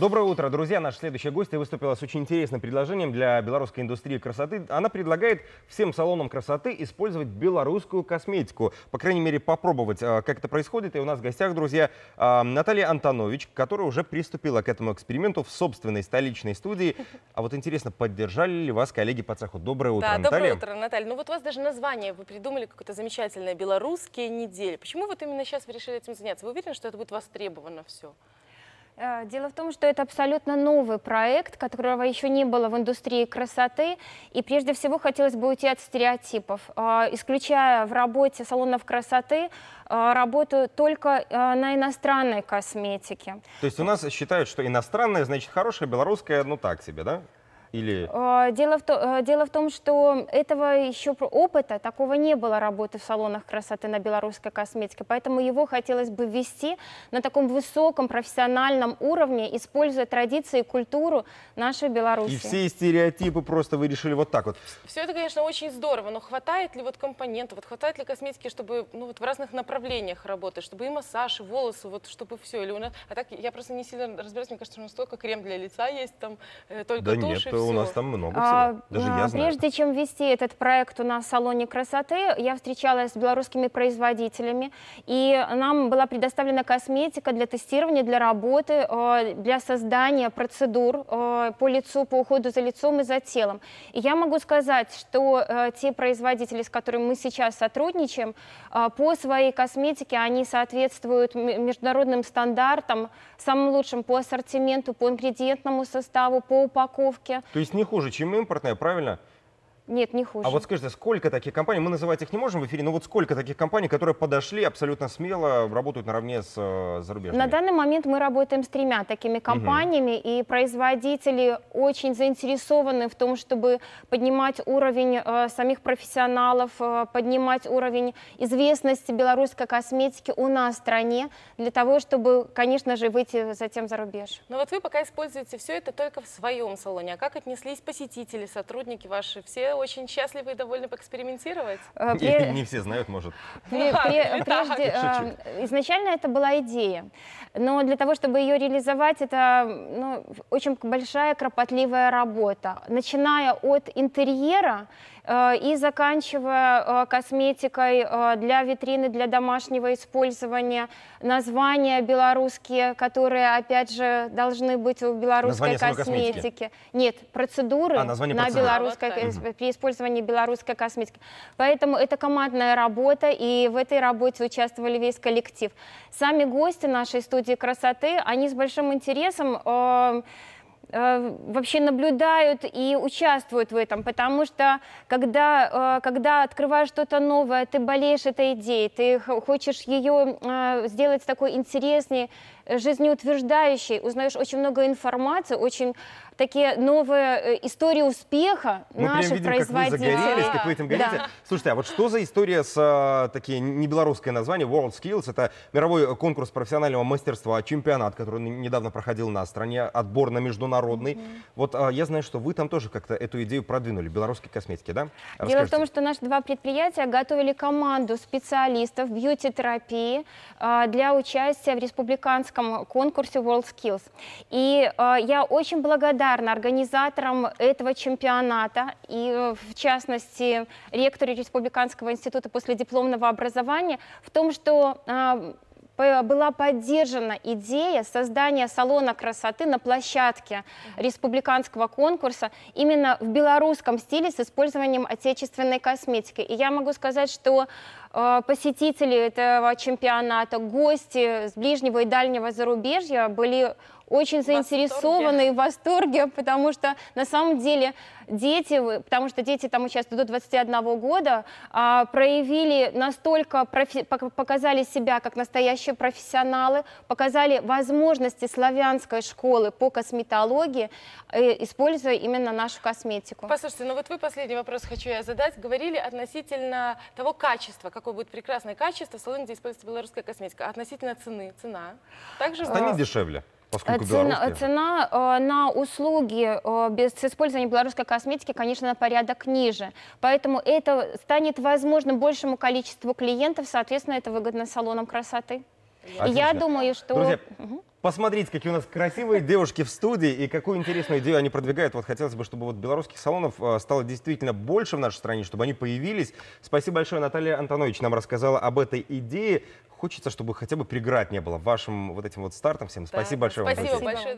Доброе утро, друзья. Наша следующая гостья выступила с очень интересным предложением для белорусской индустрии красоты. Она предлагает всем салонам красоты использовать белорусскую косметику. По крайней мере, попробовать, а, как это происходит. И у нас в гостях, друзья, а, Наталья Антонович, которая уже приступила к этому эксперименту в собственной столичной студии. А вот интересно, поддержали ли вас коллеги по цеху? Доброе утро, да, Наталья. доброе утро, Наталья. Ну вот у вас даже название вы придумали какое-то замечательное «Белорусские недели». Почему вот именно сейчас вы решили этим заняться? Вы уверены, что это будет востребовано все? Э, дело в том, что это абсолютно новый проект, которого еще не было в индустрии красоты. И прежде всего хотелось бы уйти от стереотипов, э, исключая в работе салонов красоты э, работу только на иностранной косметике. То есть у нас считают, что иностранная, значит, хорошая, белорусская, ну так себе, да? Или... А, дело, в то, а, дело в том, что этого еще опыта, такого не было работы в салонах красоты на белорусской косметике, поэтому его хотелось бы ввести на таком высоком профессиональном уровне, используя традиции и культуру нашей Беларуси. И все стереотипы просто вы решили вот так вот. Все это, конечно, очень здорово, но хватает ли вот компонентов, вот хватает ли косметики, чтобы ну, вот в разных направлениях работать, чтобы и массаж, и волосы, вот чтобы все. Или у нас... А так я просто не сильно разбираюсь, мне кажется, у нас столько крем для лица есть, там э, только да тушь нет, и у нас там много а, всего. А, Даже я знаю. Прежде чем вести этот проект у нас в салоне красоты, я встречалась с белорусскими производителями, и нам была предоставлена косметика для тестирования, для работы, э, для создания процедур э, по лицу, по уходу за лицом и за телом. И я могу сказать, что э, те производители, с которыми мы сейчас сотрудничаем, по своей косметике они соответствуют международным стандартам, самым лучшим по ассортименту, по ингредиентному составу, по упаковке. То есть не хуже, чем импортная, правильно? Нет, не хуже. А вот скажите, сколько таких компаний, мы называть их не можем в эфире, но вот сколько таких компаний, которые подошли абсолютно смело, работают наравне с э, зарубежными? На данный момент мы работаем с тремя такими компаниями, угу. и производители очень заинтересованы в том, чтобы поднимать уровень э, самих профессионалов, э, поднимать уровень известности белорусской косметики у нас в стране, для того, чтобы, конечно же, выйти затем за рубеж. Но ну вот вы пока используете все это только в своем салоне. А как отнеслись посетители, сотрудники ваши, все очень счастливы и довольны поэкспериментировать. Э, и не все знают, может. Ну прежде, э, изначально это была идея, но для того, чтобы ее реализовать, это ну, очень большая кропотливая работа, начиная от интерьера э, и заканчивая косметикой для витрины, для домашнего использования, названия белорусские, которые, опять же, должны быть у белорусской косметики. косметики. Нет, процедуры а, на процедуры. белорусской а, вот при использовании белорусской косметики. Поэтому это командная работа, и в этой работе участвовали весь коллектив. Сами гости нашей студии красоты, они с большим интересом... Эм, э, вообще наблюдают и участвуют в этом, потому что когда, э, когда открываешь что-то новое, ты болеешь этой идеей, ты хочешь ее э, сделать такой интереснее, Э, жизнеутверждающий, узнаешь очень много информации, очень такие новые э, истории успеха Мы наших видим, производителей. Как вы загорелись, как вы этим Да. Слушайте, а вот что за история с э, такие не белорусское название World Skills? Это мировой конкурс профессионального мастерства, чемпионат, который недавно проходил на стране, отбор на международный. Угу. Вот а, я знаю, что вы там тоже как-то эту идею продвинули, белорусские косметики, да? Расскажите. Дело в том, что наши два предприятия готовили команду специалистов бьюти-терапии а, для участия в республиканском всероссийском конкурсе WorldSkills. И э, я очень благодарна организаторам этого чемпионата и, э, в частности, ректору Республиканского института после дипломного образования в том, что э, была поддержана идея создания салона красоты на площадке республиканского конкурса именно в белорусском стиле с использованием отечественной косметики. И я могу сказать, что Э, посетители этого чемпионата, гости с ближнего и дальнего зарубежья были очень заинтересованы и в восторге, потому что на самом деле дети, потому что дети там участвуют до 21 года, а, проявили настолько, профи, показали себя как настоящие профессионалы, показали возможности славянской школы по косметологии, э, используя именно нашу косметику. Послушайте, ну вот вы последний вопрос хочу я задать. Говорили относительно того качества, какое будет прекрасное качество, салон, где используется белорусская косметика. Относительно цены, цена также... Станет дешевле. Поскольку цена, э, цена э, на услуги э, без использования белорусской косметики, конечно, на порядок ниже. Поэтому это станет возможно большему количеству клиентов, соответственно, это выгодно салонам красоты. Отлично. Я думаю, что... Друзья, угу. Посмотрите, какие у нас красивые девушки в студии и какую интересную идею они продвигают. Вот хотелось бы, чтобы вот белорусских салонов э, стало действительно больше в нашей стране, чтобы они появились. Спасибо большое, Наталья Антонович нам рассказала об этой идее. Хочется, чтобы хотя бы преград не было вашим вот этим вот стартом. Всем спасибо большое. Спасибо вам, большое.